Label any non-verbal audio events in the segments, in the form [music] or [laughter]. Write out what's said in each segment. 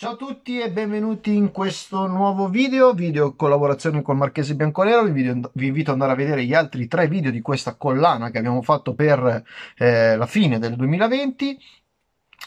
Ciao a tutti e benvenuti in questo nuovo video, video collaborazione con Marchese Bianconero, vi, video, vi invito ad andare a vedere gli altri tre video di questa collana che abbiamo fatto per eh, la fine del 2020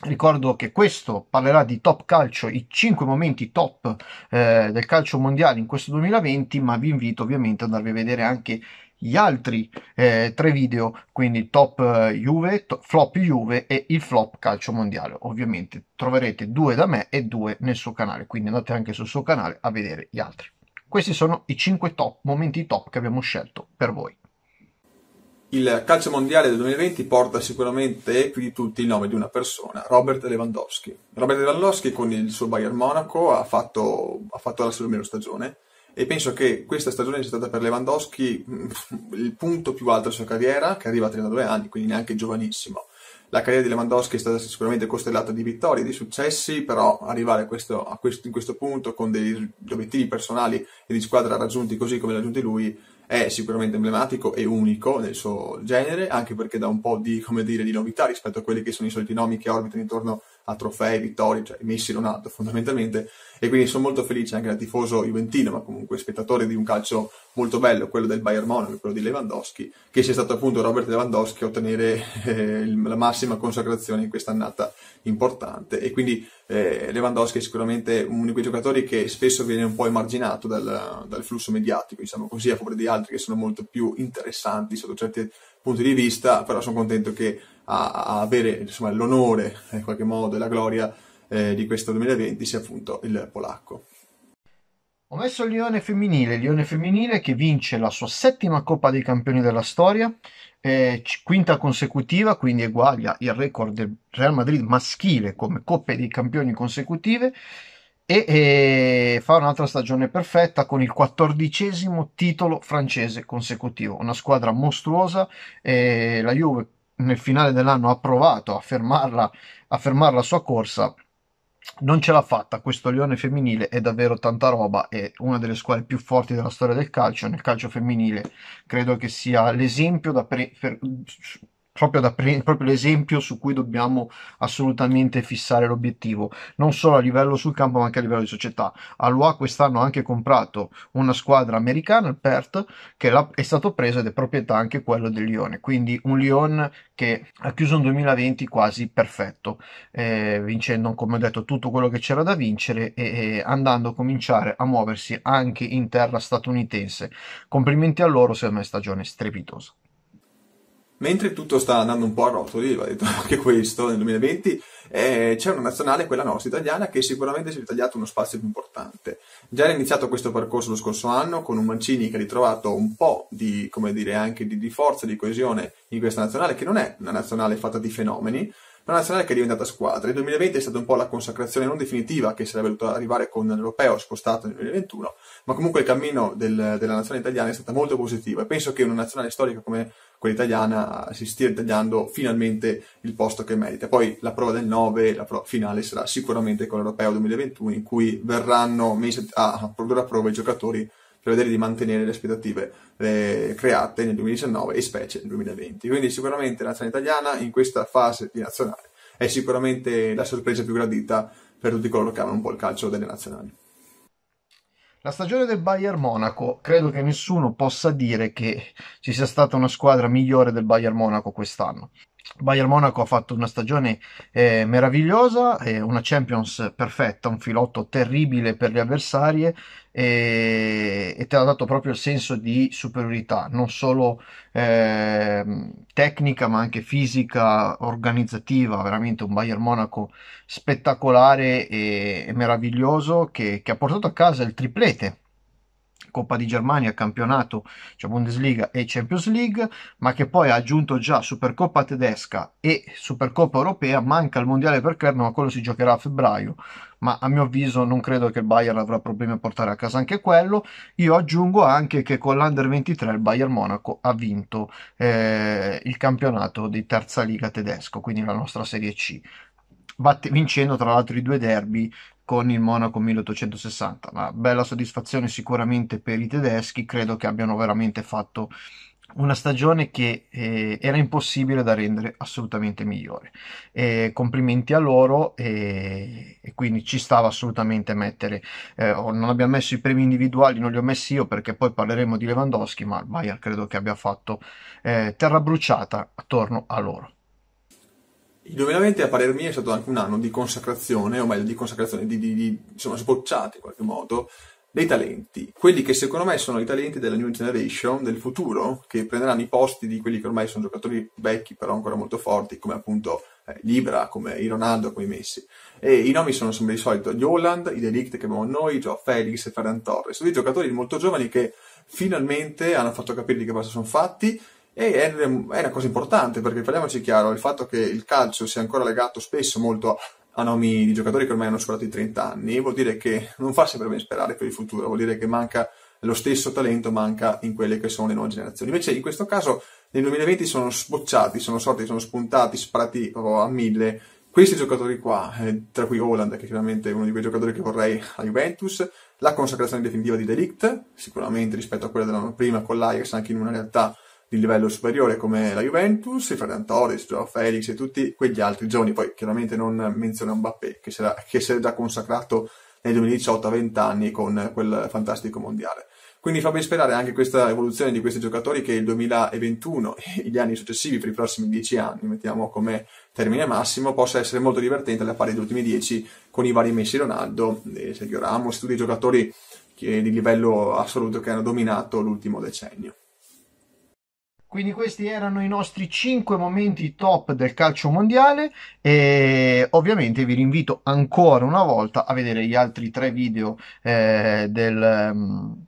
Ricordo che questo parlerà di top calcio, i 5 momenti top eh, del calcio mondiale in questo 2020, ma vi invito ovviamente ad andarvi a vedere anche gli altri eh, tre video, quindi top eh, Juve, top, flop Juve e il flop calcio mondiale. Ovviamente troverete due da me e due nel suo canale, quindi andate anche sul suo canale a vedere gli altri. Questi sono i 5 top, momenti top che abbiamo scelto per voi. Il calcio mondiale del 2020 porta sicuramente più di tutti il nome di una persona, Robert Lewandowski. Robert Lewandowski con il suo Bayern Monaco ha fatto, ha fatto la sua migliore stagione, e penso che questa stagione sia stata per Lewandowski mm, il punto più alto della sua carriera, che arriva a 32 anni, quindi neanche giovanissimo. La carriera di Lewandowski è stata sicuramente costellata di vittorie, di successi, però arrivare a questo, a questo, in questo punto con degli obiettivi personali e di squadra raggiunti così come li ha raggiunti lui è sicuramente emblematico e unico nel suo genere, anche perché dà un po' di, dire, di novità rispetto a quelli che sono i soliti nomi che orbitano intorno a a trofei, vittorie, cioè Messi non ha fondamentalmente, e quindi sono molto felice anche da tifoso juventino, ma comunque spettatore di un calcio molto bello, quello del Bayern Monaco, quello di Lewandowski, che sia stato appunto Robert Lewandowski a ottenere eh, la massima consacrazione in questa annata importante, e quindi eh, Lewandowski è sicuramente uno di quei giocatori che spesso viene un po' emarginato dal, dal flusso mediatico, diciamo così, a favore di altri che sono molto più interessanti sotto certi punti di vista, però sono contento che a, a avere insomma, l'onore, in qualche modo, e la gloria eh, di questo 2020 sia appunto il polacco. Ho messo il Lione femminile, il Lione femminile che vince la sua settima Coppa dei Campioni della storia, eh, quinta consecutiva, quindi eguaglia il record del Real Madrid maschile come Coppe dei Campioni consecutive e, e, fa un'altra stagione perfetta con il quattordicesimo titolo francese consecutivo. Una squadra mostruosa, eh, la Juve nel finale dell'anno ha provato a fermarla, a fermare la sua corsa. Non ce l'ha fatta, questo Lione femminile è davvero tanta roba, è una delle squadre più forti della storia del calcio, nel calcio femminile credo che sia l'esempio da pre- per- proprio, da, proprio l'esempio su cui dobbiamo assolutamente fissare l'obiettivo, non solo a livello sul campo ma anche a livello di società. All'UA quest'anno ha anche comprato una squadra americana, il Perth, che è stato preso ed è proprietà anche quello del Lione, quindi un Lione che ha chiuso un 2020 quasi perfetto, eh, vincendo come ho detto tutto quello che c'era da vincere e, e andando a cominciare a muoversi anche in terra statunitense. Complimenti a loro, secondo me stagione strepitosa mentre tutto sta andando un po' a rotoli, va detto [laughs] anche questo, nel 2020 eh, c'è una nazionale, quella nostra italiana, che sicuramente si è ritagliato uno spazio più importante. Già era iniziato questo percorso lo scorso anno con un Mancini che ha ritrovato un po' di, come dire, anche di, di forza, di coesione in questa nazionale, che non è una nazionale fatta di fenomeni, una nazionale che è diventata squadra. Il 2020 è stata un po' la consacrazione non definitiva che sarebbe dovuta arrivare con l'europeo spostato nel 2021, ma comunque il cammino del, della nazionale italiana è stato molto positivo e penso che una nazionale storica come quella italiana si stia ritagliando finalmente il posto che merita. Poi la prova del 9, la prova finale sarà sicuramente con l'Europeo 2021 in cui verranno messi a produrre a prova i giocatori per vedere di mantenere le aspettative eh, create nel 2019 e specie nel 2020. Quindi sicuramente la nazionale italiana in questa fase di nazionale è sicuramente la sorpresa più gradita per tutti coloro che amano un po' il calcio delle nazionali. La stagione del Bayern Monaco, credo che nessuno possa dire che ci sia stata una squadra migliore del Bayern Monaco quest'anno. Bayern Monaco ha fatto una stagione eh, meravigliosa, eh, una Champions perfetta, un filotto terribile per le avversarie eh, e, te ha dato proprio il senso di superiorità, non solo ehm, tecnica ma anche fisica, organizzativa, veramente un Bayern Monaco spettacolare e, e meraviglioso che, che ha portato a casa il triplete Coppa di Germania, campionato, cioè Bundesliga e Champions League, ma che poi ha aggiunto già Supercoppa tedesca e Supercoppa europea, manca il Mondiale per club, ma quello si giocherà a febbraio, ma a mio avviso non credo che il Bayern avrà problemi a portare a casa anche quello. Io aggiungo anche che con l'Under 23 il Bayern Monaco ha vinto eh, il campionato di terza liga tedesco, quindi la nostra Serie C. vincendo tra l'altro i due derby con il Monaco 1860. Una bella soddisfazione sicuramente per i tedeschi, credo che abbiano veramente fatto una stagione che eh, era impossibile da rendere assolutamente migliore. Eh, complimenti a loro eh, e, quindi ci stava assolutamente mettere, eh, oh, non abbiamo messo i premi individuali, non li ho messi io perché poi parleremo di Lewandowski, ma il Bayern credo che abbia fatto eh, terra bruciata attorno a loro. Il 2020 a parer mio è stato anche un anno di consacrazione, o meglio di consacrazione, di, di, di insomma sbocciati in qualche modo, dei talenti, quelli che secondo me sono i talenti della new generation, del futuro, che prenderanno i posti di quelli che ormai sono giocatori vecchi però ancora molto forti, come appunto eh, Libra, come i Ronaldo, come i Messi. E i nomi sono sempre di solito gli Holland, i Delict che abbiamo noi, Joe Felix e Ferran Torres, sono dei giocatori molto giovani che finalmente hanno fatto capire di che cosa sono fatti e è una cosa importante perché parliamoci chiaro, il fatto che il calcio sia ancora legato spesso molto a nomi di giocatori che ormai hanno superato i 30 anni vuol dire che non fa sempre ben sperare per il futuro, vuol dire che manca lo stesso talento, manca in quelle che sono le nuove generazioni. Invece in questo caso nel 2020 sono sbocciati, sono sorti, sono spuntati, sparati a mille questi giocatori qua, eh, tra cui Holland, che è chiaramente uno di quei giocatori che vorrei a Juventus, la consacrazione definitiva di Delict, sicuramente rispetto a quella dell'anno prima con l'Ajax, anche in una realtà di livello superiore come la Juventus, Ferran Torres, Joao Felix e tutti quegli altri giovani. Poi chiaramente non menziona Mbappé che, sarà, che si era già consacrato nel 2018 a 20 anni con quel fantastico mondiale. Quindi fa ben sperare anche questa evoluzione di questi giocatori che il 2021 e gli anni successivi per i prossimi 10 anni, mettiamo come termine massimo, possa essere molto divertente alla pari degli ultimi 10 con i vari Messi Ronaldo, Sergio Ramos, tutti i giocatori che, di livello assoluto che hanno dominato l'ultimo decennio. Quindi questi erano i nostri 5 momenti top del calcio mondiale e ovviamente vi rinvito ancora una volta a vedere gli altri 3 video eh, del... Um,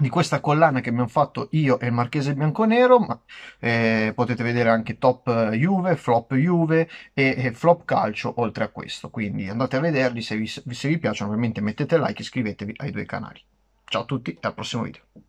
di questa collana che abbiamo fatto io e il Marchese Bianconero, ma eh, potete vedere anche top Juve, flop Juve e, e, flop calcio oltre a questo, quindi andate a vederli, se vi, se vi piacciono ovviamente mettete like e iscrivetevi ai due canali. Ciao a tutti e al prossimo video.